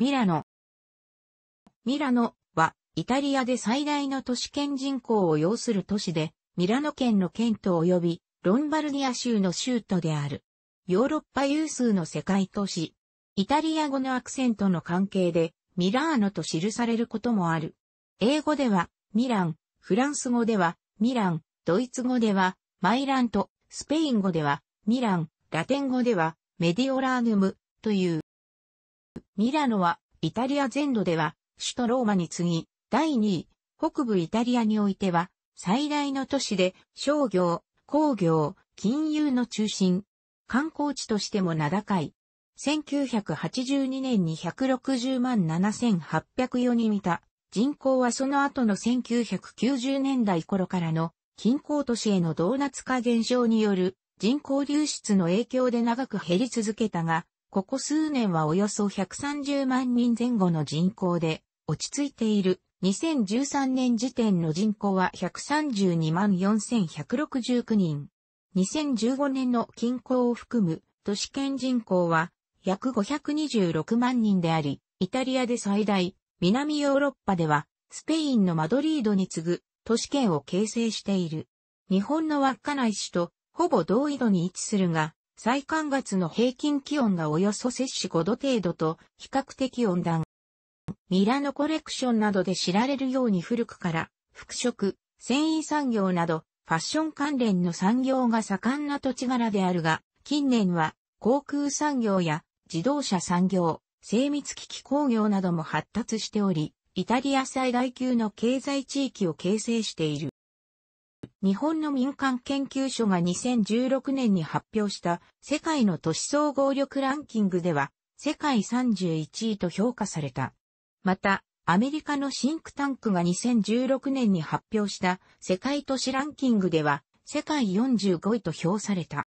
ミラノ。ミラノはイタリアで最大の都市圏人口を要する都市で、ミラノ県の県都及びロンバルディア州の州都である。ヨーロッパ有数の世界都市。イタリア語のアクセントの関係でミラーノと記されることもある。英語ではミラン、フランス語ではミラン、ドイツ語ではマイランと、スペイン語ではミラン、ラテン語ではメディオラーヌムという。ミラノは、イタリア全土では、首都ローマに次ぎ、第2位、北部イタリアにおいては、最大の都市で、商業、工業、金融の中心、観光地としても名高い。1982年に160万7804人いた人口はその後の1990年代頃からの近郊都市へのドーナツ化現象による人口流出の影響で長く減り続けたが、ここ数年はおよそ130万人前後の人口で落ち着いている。2013年時点の人口は132万4169人。2015年の均衡を含む都市圏人口は約526万人であり、イタリアで最大、南ヨーロッパではスペインのマドリードに次ぐ都市圏を形成している。日本の稚内市とほぼ同緯度に位置するが、最寒月の平均気温がおよそ摂氏5度程度と比較的温暖。ミラノコレクションなどで知られるように古くから、服飾、繊維産業など、ファッション関連の産業が盛んな土地柄であるが、近年は航空産業や自動車産業、精密機器工業なども発達しており、イタリア最大級の経済地域を形成している。日本の民間研究所が2016年に発表した世界の都市総合力ランキングでは世界31位と評価された。また、アメリカのシンクタンクが2016年に発表した世界都市ランキングでは世界45位と評された。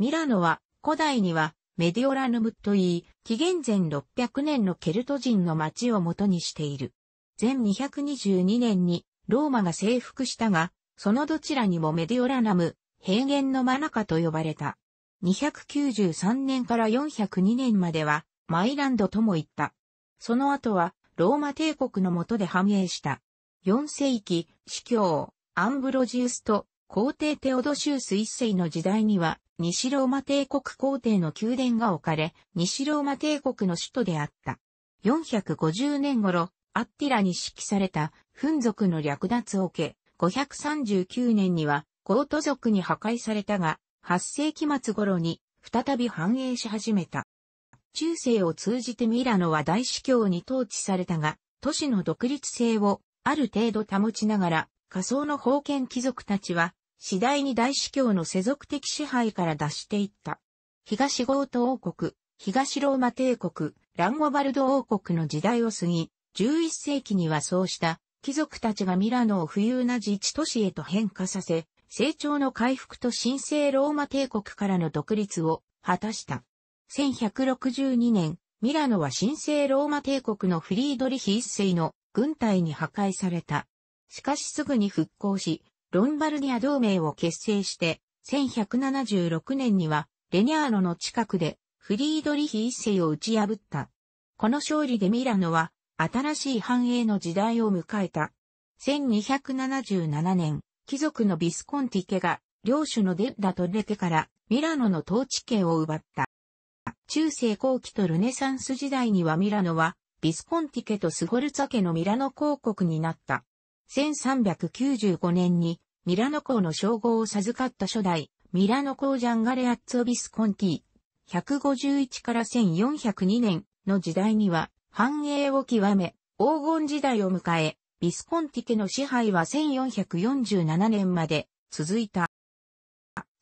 ミラノは古代にはメディオラヌムといい、紀元前600年のケルト人の町を元にしている。前222年にローマが征服したが、そのどちらにもメディオラナム、平原のマナカと呼ばれた。293年から402年までは、マイランドとも言った。その後は、ローマ帝国の下で繁栄した。4世紀、司教、アンブロジウスと皇帝テオドシウス一世の時代には、西ローマ帝国皇帝の宮殿が置かれ、西ローマ帝国の首都であった。450年頃、アッティラに指揮された、フン族の略奪を受け、539年には、ゴート族に破壊されたが、8世紀末頃に再び繁栄し始めた。中世を通じてミラノは大司教に統治されたが、都市の独立性をある程度保ちながら、仮想の封建貴族たちは、次第に大司教の世俗的支配から脱していった。東ゴート王国、東ローマ帝国、ランゴバルド王国の時代を過ぎ、11世紀にはそうした貴族たちがミラノを富裕な自治都市へと変化させ、成長の回復と神聖ローマ帝国からの独立を果たした。1162年、ミラノは神聖ローマ帝国のフリードリヒ一世の軍隊に破壊された。しかしすぐに復興し、ロンバルディア同盟を結成して、1176年にはレニャーノの近くでフリードリヒ一世を打ち破った。この勝利でミラノは新しい繁栄の時代を迎えた。1277年、貴族のビスコンティ家が、領主のデッダとレテからミラノの統治権を奪った。中世後期とルネサンス時代にはミラノは、ビスコンティ家とスゴルツァ家のミラノ公国になった。1395年に、ミラノ公の称号を授かった初代、ミラノ公ジャンガレアッツォビスコンティ、151から1402年の時代には、繁栄を極め、黄金時代を迎え、ビスコンティ家の支配は1447年まで続いた。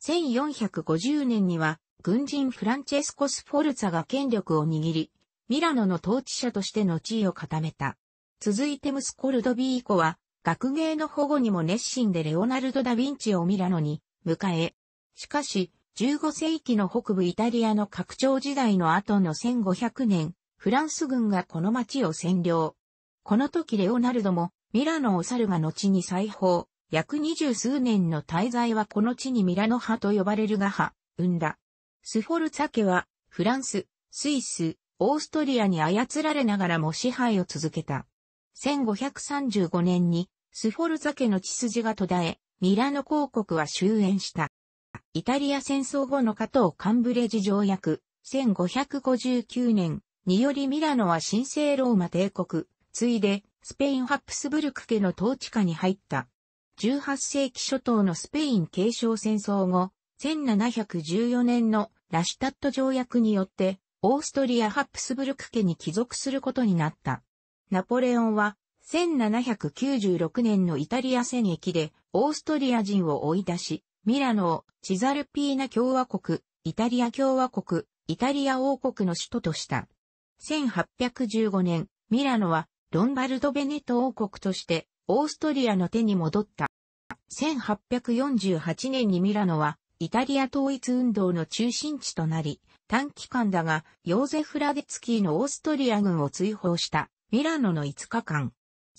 1450年には、軍人フランチェスコ・スフォルツァが権力を握り、ミラノの統治者としての地位を固めた。続いて息子ルドビーコは、学芸の保護にも熱心でレオナルド・ダ・ヴィンチをミラノに迎え、しかし、15世紀の北部イタリアの拡張時代の後の1500年フランス軍がこの町を占領。この時レオナルドも、ミラノを去るが後に再訪、約二十数年の滞在はこの地にミラノ派と呼ばれるが派、生んだ。スフォルツァ家は、フランス、スイス、オーストリアに操られながらも支配を続けた。1535年に、スフォルザ家の血筋が途絶え、ミラノ公国は終焉した。イタリア戦争後の加藤カンブレジ条約、1559年、によりミラノは神聖ローマ帝国、ついでスペインハプスブルク家の統治下に入った。18世紀初頭のスペイン継承戦争後、1714年のラシュタット条約によって、オーストリア・ハプスブルク家に帰属することになった。ナポレオンは、1796年のイタリア戦役で、オーストリア人を追い出し、ミラノをチザルピーナ共和国、イタリア共和国、イタリア王国の首都とした。1815年、ミラノはロンバルド・ベネト王国としてオーストリアの手に戻った。1848年にミラノはイタリア統一運動の中心地となり、短期間だが、ヨーゼフ・ラデツキーのオーストリア軍を追放したミラノの5日間。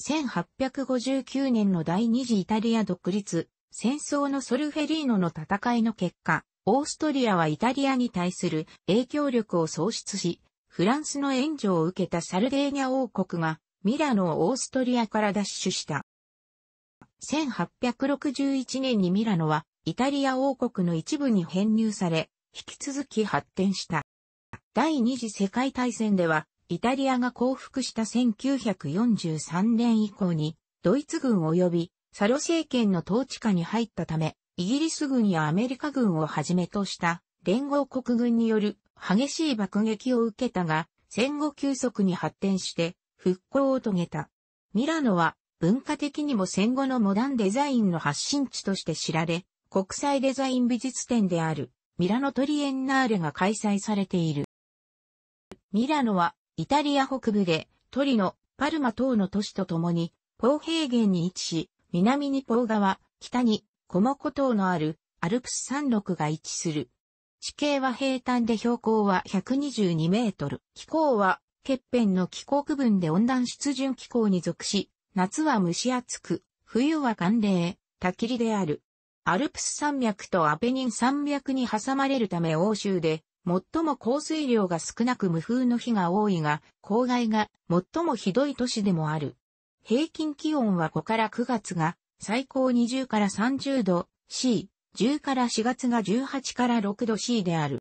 1859年の第二次イタリア独立、戦争のソルフェリーノの戦いの結果、オーストリアはイタリアに対する影響力を喪失し、フランスの援助を受けたサルデーニャ王国が、ミラノをオーストリアから奪取した。1861年にミラノは、イタリア王国の一部に編入され、引き続き発展した。第二次世界大戦では、イタリアが降伏した1943年以降に、ドイツ軍及びサロ政権の統治下に入ったため、イギリス軍やアメリカ軍をはじめとした連合国軍による激しい爆撃を受けたが、戦後急速に発展して復興を遂げた。ミラノは文化的にも戦後のモダンデザインの発信地として知られ、国際デザイン美術展であるミラノトリエンナーレが開催されている。ミラノはイタリア北部でトリノ、パルマ等の都市と共に、ポー平原に位置し、南にポー川、北にコモコ島のあるアルプス山麓が位置する。地形は平坦で標高は122メートル。気候は、欠片の気候区分で温暖湿潤気候に属し、夏は蒸し暑く、冬は寒冷、焚きりである。アルプス山脈とアペニン山脈に挟まれるため欧州で、最も降水量が少なく無風の日が多いが、郊外が最もひどい都市でもある。平均気温は5から9月が、最高20から30度 C、10から4月が18から6度 C である。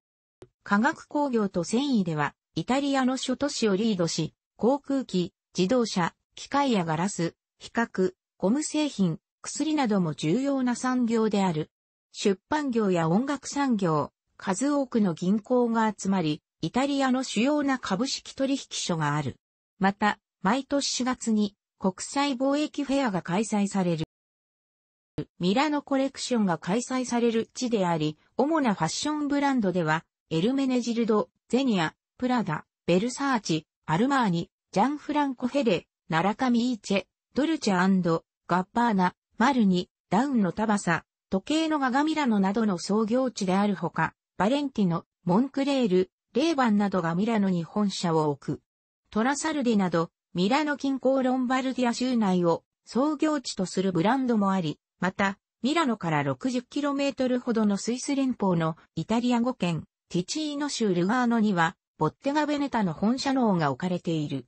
化学工業と繊維では、イタリアの諸都市をリードし、航空機、自動車、機械やガラス、比較、ゴム製品、薬なども重要な産業である。出版業や音楽産業、数多くの銀行が集まり、イタリアの主要な株式取引所がある。また、毎年4月に国際貿易フェアが開催される。ミラノコレクションが開催される地であり、主なファッションブランドでは、エルメネジルド、ゼニア、プラダ、ベルサーチ、アルマーニ、ジャンフランコ・ヘレ、ナラカミーチェ、ドルチェガッパーナ、マルニ、ダウンのタバサ、時計のガガミラノなどの創業地であるほか、バレンティノ、モンクレール、レーバンなどがミラノに本社を置く。トラサルディなど、ミラノ近郊ロンバルディア州内を創業地とするブランドもあり、また、ミラノから 60km ほどのスイス連邦のイタリア語圏、ティチーノ州ルガーノには、ボッテガベネタの本社のが置かれている。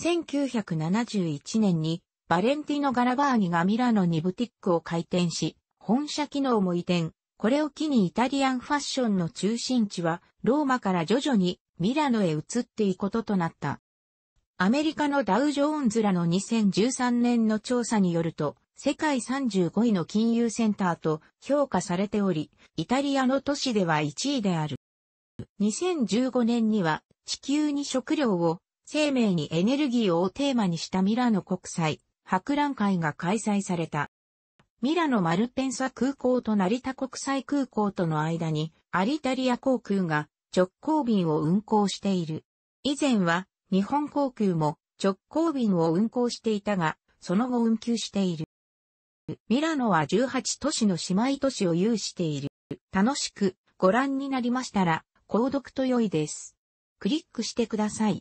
1971年に、バレンティノ・ガラバーニがミラノにブティックを開店し、本社機能も移転。これを機にイタリアンファッションの中心地は、ローマから徐々にミラノへ移っていくこととなった。アメリカのダウジョーンズらの2013年の調査によると、世界35位の金融センターと評価されており、イタリアの都市では1位である。2015年には地球に食料を、生命にエネルギーをテーマにしたミラノ国際博覧会が開催された。ミラノマルペンサ空港と成田国際空港との間にアリタリア航空が直行便を運航している。以前は日本航空も直行便を運航していたが、その後運休している。ミラノは18都市の姉妹都市を有している。楽しくご覧になりましたら、購読と良いです。クリックしてください。